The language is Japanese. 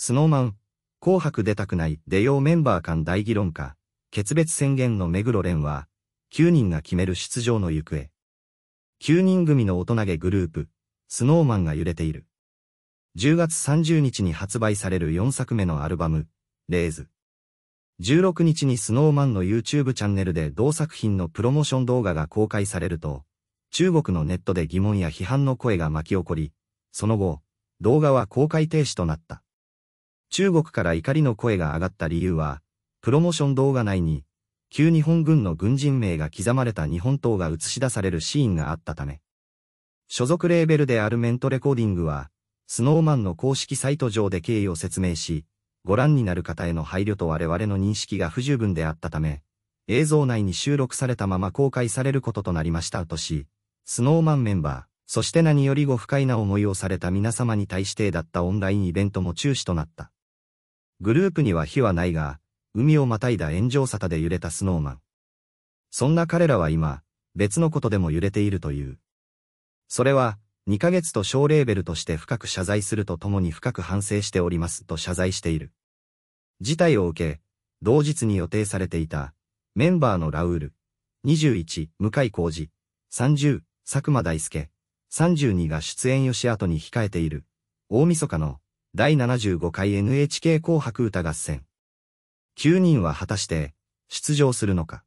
スノーマン、紅白出たくない出ようメンバー間大議論か、決別宣言の目黒蓮は、9人が決める出場の行方。9人組の大人げグループ、スノーマンが揺れている。10月30日に発売される4作目のアルバム、レーズ。16日にスノーマンの YouTube チャンネルで同作品のプロモーション動画が公開されると、中国のネットで疑問や批判の声が巻き起こり、その後、動画は公開停止となった。中国から怒りの声が上がった理由は、プロモーション動画内に、旧日本軍の軍人名が刻まれた日本刀が映し出されるシーンがあったため。所属レーベルであるメントレコーディングは、スノーマンの公式サイト上で経緯を説明し、ご覧になる方への配慮と我々の認識が不十分であったため、映像内に収録されたまま公開されることとなりましたとし、スノーマンメンバー、そして何よりご不快な思いをされた皆様に対してだったオンラインイベントも中止となった。グループには火はないが、海をまたいだ炎上沙汰で揺れたスノーマン。そんな彼らは今、別のことでも揺れているという。それは、2ヶ月と小レーベルとして深く謝罪するとともに深く反省しておりますと謝罪している。事態を受け、同日に予定されていた、メンバーのラウール、21、向井浩二、30、佐久間大介、32が出演吉し後に控えている、大晦日の、第75回 NHK 紅白歌合戦。9人は果たして出場するのか